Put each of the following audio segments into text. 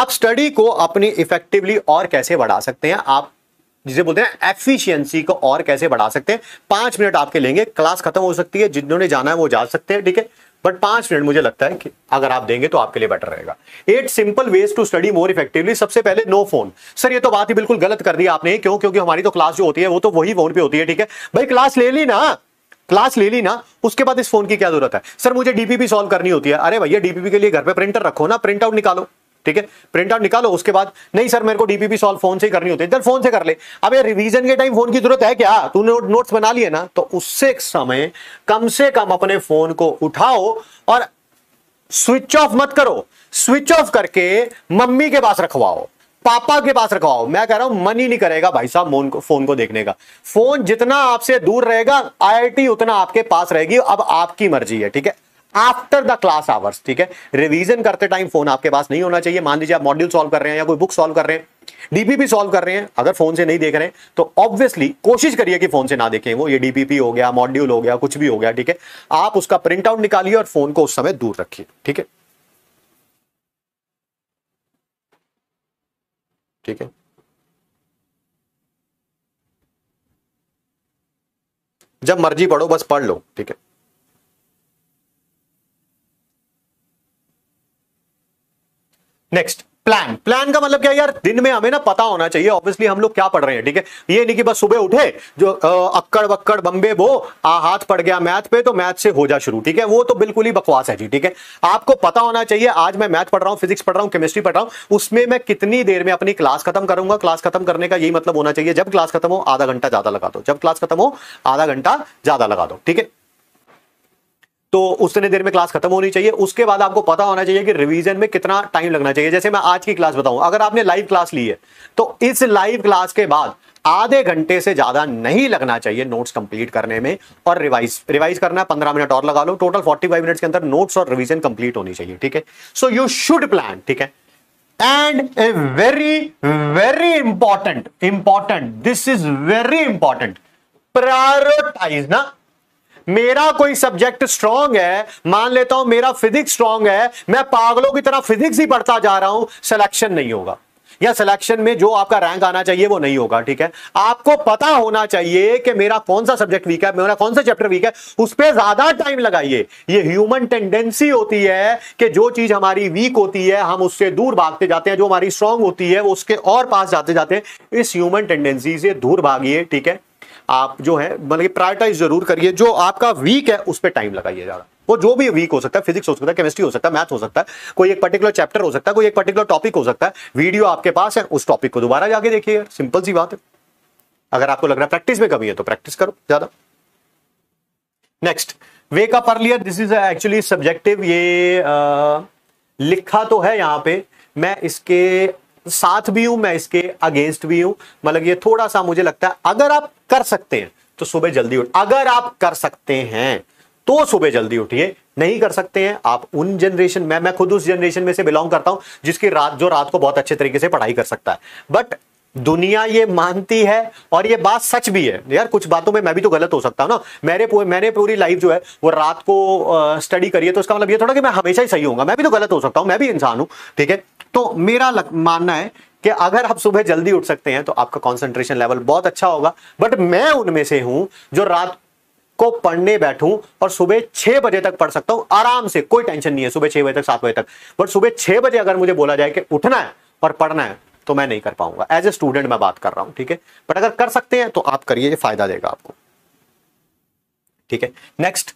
आप स्टडी को अपनी इफेक्टिवली और कैसे बढ़ा सकते हैं आप जिसे बोलते हैं एफिशिएंसी को और कैसे बढ़ा सकते हैं पांच मिनट आपके लेंगे क्लास खत्म हो सकती है जिन्होंने जाना है वो जा सकते हैं ठीक है बट पांच मिनट मुझे लगता है कि अगर आप देंगे तो आपके लिए बेटर रहेगा eight simple ways to study more effectively सबसे पहले नो फोन सर ये तो बात ही बिल्कुल गलत कर दी आपने क्यों क्योंकि हमारी तो क्लास जो होती है वो तो वही फोन पे होती है ठीक है भाई क्लास ले ली ना क्लास ले ली ना उसके बाद इस फोन की क्या जरूरत है सर मुझे डीपीपी सॉल्व करनी होती है अरे भैया डीपीपी के लिए घर पे प्रिंटर रखो ना प्रिंट आउट निकालो ठीक है प्रिंट आउट निकालो उसके बाद नहीं सर मेरे को डीपीपी सॉल्व फोन से ही करनी होती है इधर फोन से कर ले अब यार रिवीजन के टाइम फोन की जरूरत है क्या तूने नोट्स बना लिए ना तो उससे समय कम से कम अपने फोन को उठाओ और स्विच ऑफ मत करो स्विच ऑफ करके मम्मी के पास रखवाओ पापा के पास रखवाओ मैं कह रहा हूं मन ही नहीं करेगा भाई साहब को फोन को देखने का फोन जितना आपसे दूर रहेगा आईआईटी उतना आपके पास रहेगी अब आपकी मर्जी है ठीक है आफ्टर द क्लास आवर्स ठीक है रिवीजन करते टाइम फोन आपके पास नहीं होना चाहिए मान लीजिए आप मॉड्यूल सॉल्व कर रहे हैं या कोई बुक सॉल्व कर रहे हैं डीपीपी सॉल्व कर रहे हैं अगर फोन से नहीं देख रहे हैं तो ऑब्वियसली कोशिश करिए कि फोन से ना देखें वो ये डीपीपी हो गया मॉड्यूल हो गया कुछ भी हो गया ठीक है आप उसका प्रिंट आउट निकालिए और फोन को उस समय दूर रखिए ठीक है ठीक है जब मर्जी पढ़ो बस पढ़ लो ठीक है नेक्स्ट प्लान प्लान का मतलब क्या यार दिन में हमें ना पता होना चाहिए ऑब्वियसली हम लोग क्या पढ़ रहे हैं ठीक है ये नहीं कि बस सुबह उठे जो अक्कड़ बक्कड़ बम्बे वो आ हाथ पड़ गया मैथ पे तो मैथ से हो जा शुरू ठीक है वो तो बिल्कुल ही बकवास है जी ठीक है आपको पता होना चाहिए आज मैं मैथ पढ़ रहा हूँ फिजिक्स पढ़ रहा हूँ केमिस्ट्री पढ़ रहा हूँ उसमें मैं कितनी देर में अपनी क्लास खत्म करूंगा क्लास खत्म करने का यही मतलब होना चाहिए जब क्लास खत्म हो आधा घंटा ज्यादा लगा दो जब क्लास खत्म हो आधा घंटा ज्यादा लगा दो ठीक है तो उतने देर में क्लास खत्म होनी चाहिए उसके बाद आपको पता होना चाहिए कि रिवीजन में कितना टाइम लगना चाहिए जैसे मैं आज की क्लास बताऊं अगर आपने लाइव क्लास ली है तो इस लाइव क्लास के बाद आधे घंटे से ज्यादा नहीं लगना चाहिए नोट्स कंप्लीट करने में और रिवाइज रिवाइज करना पंद्रह मिनट और लगा लो टोटल फोर्टी फाइव मिनट्स के अंदर नोट्स और रिविजन कंप्लीट होनी चाहिए ठीक है सो यू शुड प्लान ठीक है and a very very important important this is very important prioritize ना मेरा कोई सब्जेक्ट स्ट्रांग है मान लेता हूं मेरा फिजिक्स स्ट्रांग है मैं पागलों की तरह फिजिक्स ही पढ़ता जा रहा हूं सिलेक्शन नहीं होगा या सिलेक्शन में जो आपका रैंक आना चाहिए वो नहीं होगा ठीक है आपको पता होना चाहिए कि मेरा कौन सा सब्जेक्ट वीक है मेरा कौन सा चैप्टर वीक है उस पर ज्यादा टाइम लगाइए ये ह्यूमन टेंडेंसी होती है कि जो चीज हमारी वीक होती है हम उससे दूर भागते जाते हैं जो हमारी स्ट्रांग होती है वो उसके और पास जाते जाते हैं इस ह्यूमन टेंडेंसी से दूर भागिए ठीक है आप जो है मतलब प्रायोरिटाइज जरूर करिए जो आपका वीक है उस पर टाइम लगाइए ज़्यादा वो जो भी वीक हो सकता है फिजिक्स हो सकता है केमिस्ट्री हो सकता है मैथ हो सकता है कोई एक पर्टिकुलर चैप्टर हो सकता है कोई एक पर्टिकुलर टॉपिक हो सकता है वीडियो आपके पास है उस टॉपिक को दोबारा जाके देखिए सिंपल सी बात है अगर आपको लग रहा है प्रैक्टिस में कमी है तो प्रैक्टिस करो ज्यादा next wake up earlier this is actually subjective ये आ, लिखा तो है यहां पे मैं इसके साथ भी हूं मैं इसके अगेंस्ट भी हूं मतलब ये थोड़ा सा मुझे लगता है अगर आप कर सकते हैं तो सुबह जल्दी उठ अगर आप कर सकते हैं तो सुबह जल्दी उठिए नहीं कर सकते हैं आप उन जनरेशन में मैं खुद उस जनरेशन में से बिलोंग करता हूं जिसकी रात जो रात को बहुत अच्छे तरीके से पढ़ाई कर सकता है बट दुनिया ये मानती है और ये बात सच भी है यार कुछ बातों में मैं भी तो गलत हो सकता हूँ ना मेरे मैंने पूरी लाइफ जो है वो रात को स्टडी करी है तो उसका मतलब ये थोड़ा कि मैं हमेशा ही सही हूँ मैं भी तो गलत हो सकता हूं मैं भी इंसान हूं ठीक है तो मेरा लग, मानना है कि अगर आप सुबह जल्दी उठ सकते हैं तो आपका कॉन्सेंट्रेशन लेवल बहुत अच्छा होगा बट मैं उनमें से हूं जो रात को पढ़ने बैठूं और सुबह छह बजे तक पढ़ सकता हूं आराम से कोई टेंशन नहीं है सुबह छह बजे तक सात बजे तक बट सुबह छह बजे अगर मुझे बोला जाए कि उठना है और पढ़ना है तो मैं नहीं कर पाऊंगा एज ए स्टूडेंट मैं बात कर रहा हूं ठीक है बट अगर कर सकते हैं तो आप करिए ये फायदा देगा आपको ठीक है नेक्स्ट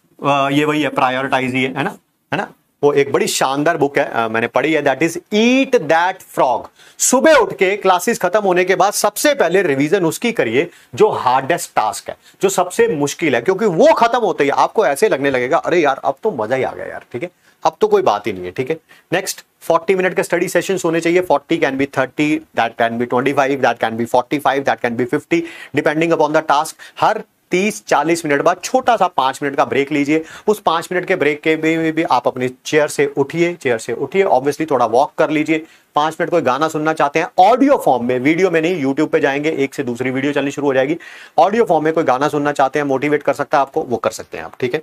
ये वही है प्रायोरिटाइज ये है ना है ना वो एक बड़ी शानदार बुक है आ, मैंने पढ़ी है that is eat that frog सुबह उठ के क्लासेस खत्म होने के बाद सबसे पहले रिवीजन उसकी करिए जो हार्डेस्ट टास्क है जो सबसे मुश्किल है क्योंकि वो खत्म होते ही आपको ऐसे लगने लगेगा अरे यार अब तो मजा ही आ गया यार ठीक है अब तो कोई बात ही नहीं है ठीक है नेक्स्ट 40 मिनट के स्टडी सेशन होने चाहिए 40 can be 30 that can be 25 that can be 45 that can be 50 depending upon the task हर तीस चालीस मिनट बाद छोटा सा पांच मिनट का ब्रेक लीजिए उस पांच मिनट के ब्रेक के भी, भी, भी आप अपने चेयर से उठिए चेयर से उठिए ऑब्वियसली थोड़ा वॉक कर लीजिए पांच मिनट कोई गाना सुनना चाहते हैं ऑडियो फॉर्म में वीडियो में नहीं यूट्यूब पे जाएंगे एक से दूसरी वीडियो चलनी शुरू हो जाएगी ऑडियो फॉर्म में कोई गाना सुनना चाहते हैं मोटिवेट कर सकता है आपको वो कर सकते हैं आप ठीक है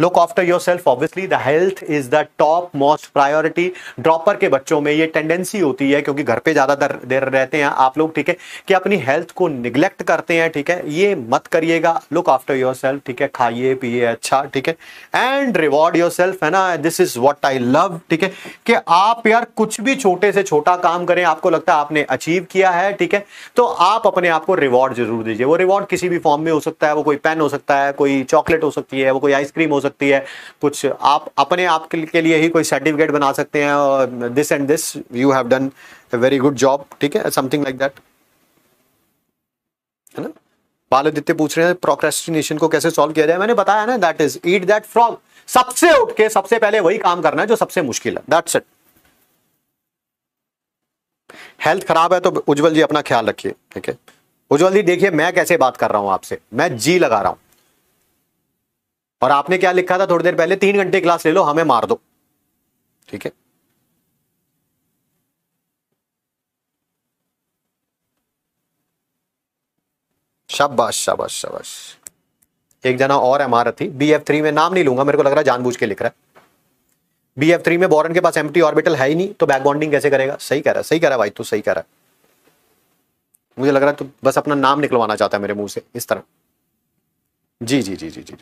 look after yourself obviously health is the top most priority dropper के बच्चों में ये टेंडेंसी होती है क्योंकि घर पे ज्यादा देर रहते हैं आप लोग ठीक है कि अपनी हेल्थ को निग्लेक्ट करते हैं ठीक है ये मत करिएगा लुक आफ्टर योर सेल्फ ठीक है खाइए पिए अच्छा ठीक है एंड रिवॉर्ड योर सेल्फ है ना this is what I love ठीक है कि आप यार कुछ भी छोटे से छोटा काम करें आपको लगता है आपने अचीव किया है ठीक है तो आप अपने आप को रिवॉर्ड जरूर दीजिए वो रिवॉर्ड किसी भी फॉर्म में हो सकता है वो कोई पेन हो सकता है कोई चॉकलेट हो सकती है वो कोई आइसक्रीम हो सकती है कुछ आप अपने आप के लिए ही कोई सर्टिफिकेट बना सकते हैं this and this you have done very good job ठीक है समथिंग लाइक दैट है ना बालादित्य पूछ रहे हैं प्रोक्रेस्टिनेशन को कैसे सॉल्व किया जाए मैंने बताया ना that is eat that frog सबसे उठ के सबसे पहले वही काम करना है जो सबसे मुश्किल है दैट्स इट हेल्थ खराब है तो उज्जवल जी अपना ख्याल रखिए ठीक है उज्जवल जी देखिए मैं कैसे बात कर रहा हूं आपसे मैं जी लगा रहा हूं और आपने क्या लिखा था थोड़ी देर पहले तीन घंटे क्लास ले लो हमें मार दो ठीक है शाबाश शाबाश शाबाश एक जना और है महारथी बी एफ थ्री में नाम नहीं लूंगा मेरे को लग रहा है जानबूझ के लिख रहा है बी एफ थ्री में बोरन के पास एम्प्टी ऑर्बिटल है ही नहीं तो बैक बॉन्डिंग कैसे करेगा सही कह रहा है सही कह रहा है भाई तू सही कह रहा है मुझे लग रहा है तू बस अपना नाम निकलवाना चाहता है मेरे मुंह से इस तरह जी जी जी जी जी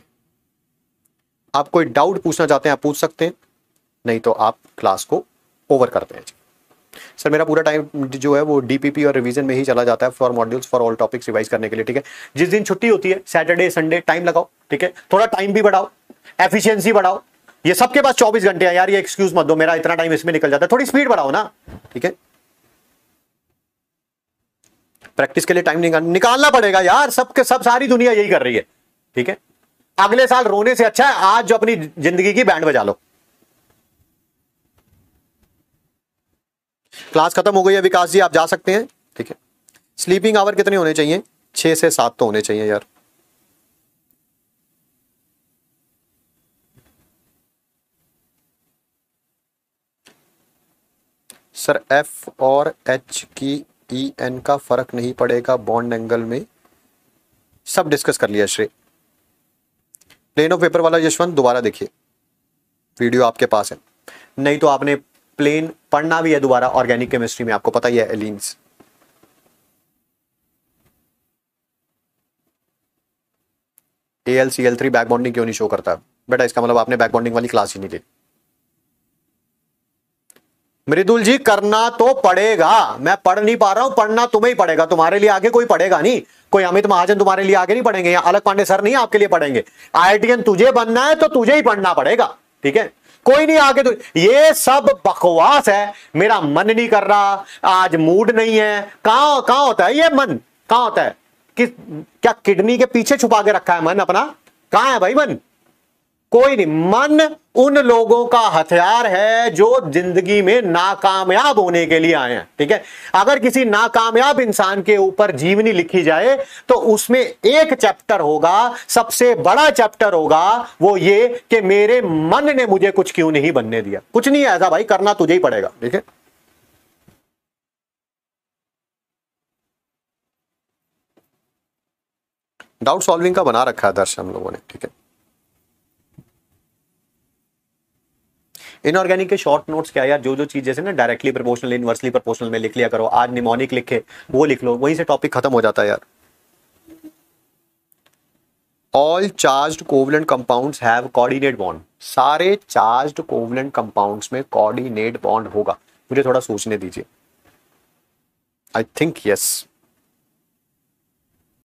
आप कोई डाउट पूछना चाहते हैं आप पूछ सकते हैं नहीं तो आप क्लास को ओवर करते हैं सर मेरा पूरा टाइम जो है वो डीपीपी और रिवीजन में ही चला जाता है four modules for all topics revise करने के लिए ठीक है जिस दिन छुट्टी होती है सैटरडे संडे टाइम लगाओ ठीक है थोड़ा टाइम भी बढ़ाओ एफिशिएंसी बढ़ाओ ये सबके पास 24 घंटे हैं यार ये एक्सक्यूज मत दो मेरा इतना टाइम इसमें निकल जाता है थोड़ी स्पीड बढ़ाओ ना ठीक है प्रैक्टिस के लिए टाइम निकाल, निकालना पड़ेगा यार सबके सब सारी दुनिया यही कर रही है ठीक है अगले साल रोने से अच्छा है आज जो अपनी जिंदगी की बैंड बजा लो क्लास खत्म हो गई है विकास जी आप जा सकते हैं ठीक है स्लीपिंग आवर कितने होने चाहिए छह से सात तो होने चाहिए यार सर एफ और एच की ई e, एन का फर्क नहीं पड़ेगा बॉन्ड एंगल में सब डिस्कस कर लिया श्री प्लेन ऑफ पेपर वाला यशवंत दोबारा देखिए वीडियो आपके पास है नहीं तो आपने प्लेन पढ़ना भी है दोबारा ऑर्गेनिक केमिस्ट्री में आपको पता ही है एलिन्स A L C L three back bonding क्यों नहीं शो करता बेटा इसका मतलब आपने बैक बॉन्डिंग वाली क्लास ही नहीं ली मृदुल जी करना तो पड़ेगा मैं पढ़ नहीं पा रहा हूं पढ़ना तुम्हें ही पड़ेगा तुम्हारे लिए आगे कोई पढ़ेगा नहीं कोई अमित महाजन तुम्हारे लिए आगे नहीं पढ़ेंगे या अलग पांडे सर नहीं आपके लिए पढ़ेंगे आईटीएन तुझे बनना है तो तुझे ही पढ़ना पड़ेगा ठीक है कोई नहीं आगे तो ये सब बकवास है मेरा मन नहीं कर रहा आज मूड नहीं है कहां कहां होता है ये मन कहा होता है कि क्या किडनी के पीछे छुपा के रखा है मन अपना कहां है भाई मन कोई नहीं मन उन लोगों का हथियार है जो जिंदगी में नाकामयाब होने के लिए आए हैं ठीक है अगर किसी नाकामयाब इंसान के ऊपर जीवनी लिखी जाए तो उसमें एक चैप्टर होगा सबसे बड़ा चैप्टर होगा वो ये कि मेरे मन ने मुझे कुछ क्यों नहीं बनने दिया कुछ नहीं ऐसा भाई करना तुझे ही पड़ेगा ठीक है डाउट सॉल्विंग का बना रखा है दर्शन हम लोगों ने ठीक है इनऑर्गेनिक के शॉर्ट नोट्स क्या यार जो जो चीज जैसे ना डायरेक्टली प्रोपोर्शनल इनवर्सली प्रोपोर्शनल में लिख लिया करो आज निमोनिक लिखे वो लिख लो वहीं से टॉपिक खत्म हो जाता है यार all charge covalent compounds have coordinate bond सारे चार्ज कोवलेंट कंपाउंड्स में कोऑर्डिनेट बॉन्ड होगा मुझे थोड़ा सोचने दीजिए आई थिंक यस